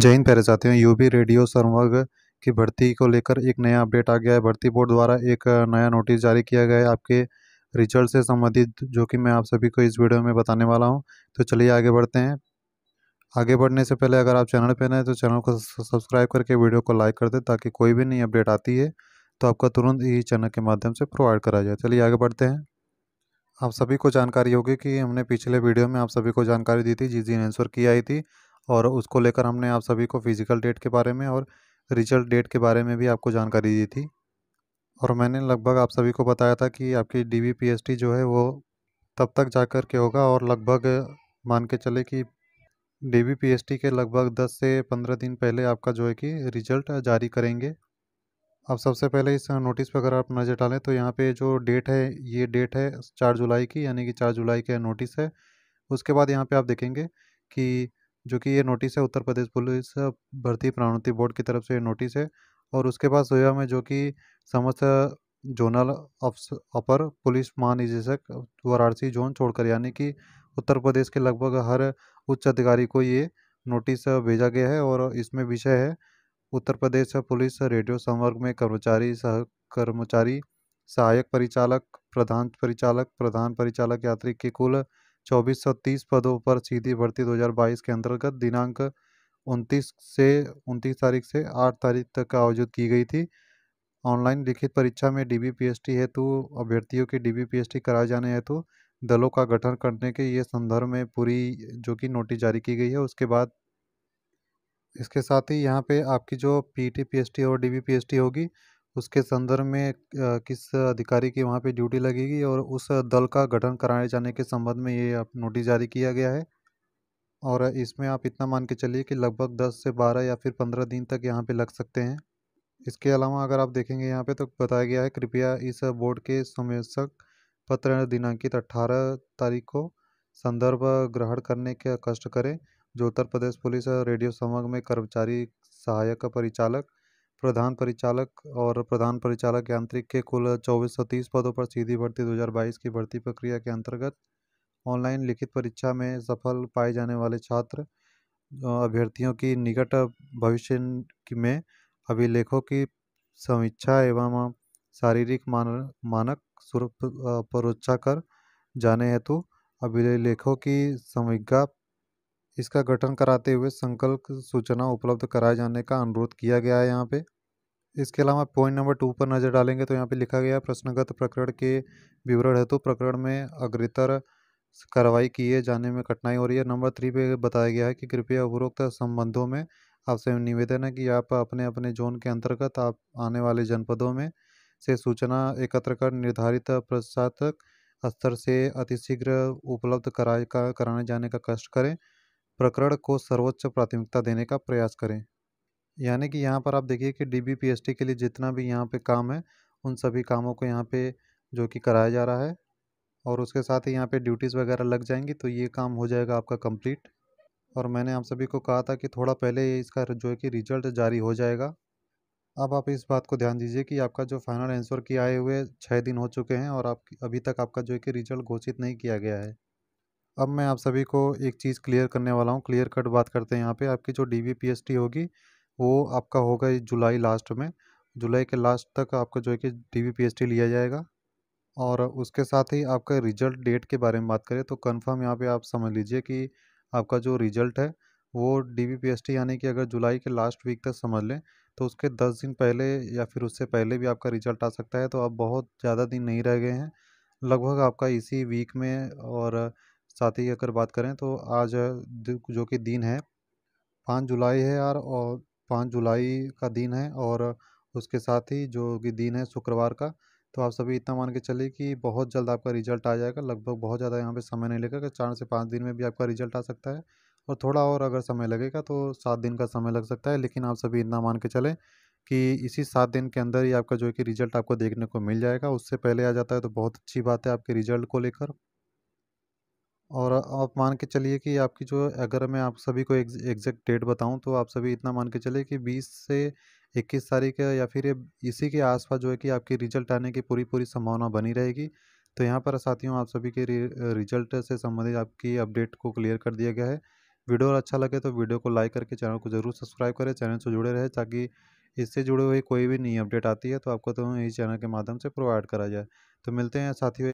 जय हिंद प्यारे साथियों यूपी रेडियो संवर्ग की भर्ती को लेकर एक नया अपडेट आ गया है भर्ती बोर्ड द्वारा एक नया नोटिस जारी किया गया है आपके रिजल्ट से संबंधित जो कि मैं आप सभी को इस वीडियो में बताने वाला हूं तो चलिए आगे बढ़ते हैं आगे बढ़ने से पहले अगर आप चैनल पर नए तो चैनल को सब्सक्राइब करके वीडियो को लाइक कर दें ताकि कोई भी नई अपडेट आती है तो आपका तुरंत ही चैनल के माध्यम से प्रोवाइड करा जाए चलिए आगे बढ़ते हैं आप सभी को जानकारी होगी कि हमने पिछले वीडियो में आप सभी को जानकारी दी थी जी जी आंसर की आई थी और उसको लेकर हमने आप सभी को फिज़िकल डेट के बारे में और रिजल्ट डेट के बारे में भी आपको जानकारी दी थी और मैंने लगभग आप सभी को बताया था कि आपकी डी बी जो है वो तब तक जा कर के होगा और लगभग मान के चले कि डी बी के लगभग 10 से 15 दिन पहले आपका जो है कि रिजल्ट जारी करेंगे अब सबसे पहले इस नोटिस पर अगर आप नज़र डालें तो यहाँ पे जो डेट है ये डेट है चार जुलाई की यानी कि चार जुलाई के नोटिस है उसके बाद यहाँ पे आप देखेंगे कि जो कि ये नोटिस है उत्तर प्रदेश पुलिस भर्ती प्रोन्नति बोर्ड की तरफ से ये नोटिस है और उसके बाद सोया में जो कि समस्त जोनल अपर पुलिस महानिदेशक वाराणसी जोन छोड़कर यानी कि उत्तर प्रदेश के लगभग हर उच्च अधिकारी को ये नोटिस भेजा गया है और इसमें विषय है उत्तर प्रदेश पुलिस रेडियो संवर्ग में कर्मचारी सह कर्मचारी सहायक परिचालक प्रधान परिचालक प्रधान परिचालक यात्री के कुल चौबीस सौ तीस पदों पर सीधी भर्ती 2022 के अंतर्गत दिनांक 29 से 29 तारीख से 8 तारीख तक आयोजित की गई थी ऑनलाइन लिखित परीक्षा में डी टी हेतु अभ्यर्थियों के की टी कराए जाने हेतु दलों का गठन करने के ये संदर्भ में पूरी जो कि नोटिस जारी की गई है उसके बाद इसके साथ ही यहाँ पे आपकी जो पीटी टी और टी होगी उसके संदर्भ में किस अधिकारी की वहाँ पे ड्यूटी लगेगी और उस दल का गठन कराए जाने के संबंध में ये आप नोटिस जारी किया गया है और इसमें आप इतना मान के चलिए कि लगभग दस से बारह या फिर पंद्रह दिन तक यहाँ पे लग सकते हैं इसके अलावा अगर आप देखेंगे यहाँ पे तो बताया गया है कृपया इस बोर्ड के समीक्षक पत्र दिनांकित अट्ठारह तारीख को संदर्भ ग्रहण करने के कष्ट करें जो उत्तर प्रदेश पुलिस रेडियो समग्र में कर्मचारी सहायक परिचालक प्रधान परिचालक और प्रधान परिचालक यांत्रिक के कुल चौबीस सौ तीस पदों पर सीधी भर्ती 2022 की भर्ती प्रक्रिया के अंतर्गत ऑनलाइन लिखित परीक्षा में सफल पाए जाने वाले छात्र अभ्यर्थियों की निकट भविष्य में अभिलेखों की समीक्षा एवं शारीरिक मान मानक स्वरूप परोक्षा कर जाने हेतु अभिलेखों की संविज्ञा इसका गठन कराते हुए संकल्प सूचना उपलब्ध कराए जाने का अनुरोध किया गया है यहाँ पे इसके अलावा पॉइंट नंबर टू पर नज़र डालेंगे तो यहाँ पे लिखा गया प्रश्नगत प्रकरण के विवरण हेतु तो प्रकरण में अग्रतर कार्रवाई किए जाने में कठिनाई हो रही है नंबर थ्री पे बताया गया है कि कृपया उपरोक्त संबंधों में आपसे निवेदन है कि आप अपने अपने जोन के अंतर्गत आप आने वाले जनपदों में से सूचना एकत्र कर निर्धारित प्रशासक स्तर से अतिशीघ्र उपलब्ध कराए का कराने जाने का कष्ट करें प्रकरण को सर्वोच्च प्राथमिकता देने का प्रयास करें यानी कि यहाँ पर आप देखिए कि डी बी के लिए जितना भी यहाँ पे काम है उन सभी कामों को यहाँ पे जो कि कराया जा रहा है और उसके साथ ही यहाँ पे ड्यूटीज़ वगैरह लग जाएंगी तो ये काम हो जाएगा आपका कंप्लीट और मैंने आप सभी को कहा था कि थोड़ा पहले इसका जो है कि रिजल्ट जारी हो जाएगा अब आप इस बात को ध्यान दीजिए कि आपका जो फाइनल आंसर की आए हुए छः दिन हो चुके हैं और आप अभी तक आपका जो है कि रिजल्ट घोषित नहीं किया गया है अब मैं आप सभी को एक चीज़ क्लियर करने वाला हूँ क्लियर कट बात करते हैं यहाँ पे आपकी जो डी होगी वो आपका होगा जुलाई लास्ट में जुलाई के लास्ट तक आपका जो है कि डी पी लिया जाएगा और उसके साथ ही आपका रिजल्ट डेट के बारे में बात करें तो कंफर्म यहाँ पे आप समझ लीजिए कि आपका जो रिजल्ट है वो डी बी यानी कि अगर जुलाई के लास्ट वीक तक समझ लें तो उसके दस दिन पहले या फिर उससे पहले भी आपका रिजल्ट आ सकता है तो अब बहुत ज़्यादा दिन नहीं रह गए हैं लगभग आपका इसी वीक में और साथ ही अगर बात करें तो आज जो कि दिन है पाँच जुलाई है यार और पाँच जुलाई का दिन है और उसके साथ ही जो कि दिन है शुक्रवार का तो आप सभी इतना मान के चलिए कि बहुत जल्द आपका रिजल्ट आ जाएगा लगभग बहुत ज़्यादा यहाँ पे समय नहीं लगेगा चार से पाँच दिन में भी आपका रिजल्ट आ सकता है और थोड़ा और अगर समय लगेगा तो सात दिन का समय लग सकता है लेकिन आप सभी इतना मान के चलें कि इसी सात दिन के अंदर ही आपका जो है कि रिजल्ट आपको देखने को मिल जाएगा उससे पहले आ जाता है तो बहुत अच्छी बात है आपके रिजल्ट को लेकर और आप मान के चलिए कि आपकी जो अगर मैं आप सभी को एग्जैक्ट डेट बताऊं तो आप सभी इतना मान के चलिए कि 20 से 21 तारीख या फिर इसी के आसपास जो है कि आपकी रिजल्ट आने की पूरी पूरी संभावना बनी रहेगी तो यहाँ पर साथियों आप सभी के रिजल्ट से संबंधित आपकी अपडेट को क्लियर कर दिया गया है वीडियो अच्छा लगे तो वीडियो को लाइक करके चैनल को जरूर सब्सक्राइब करें चैनल से जुड़े रहे ताकि इससे जुड़े हुए कोई भी नई अपडेट आती है तो आपको तो इस चैनल के माध्यम से प्रोवाइड करा जाए तो मिलते हैं साथियों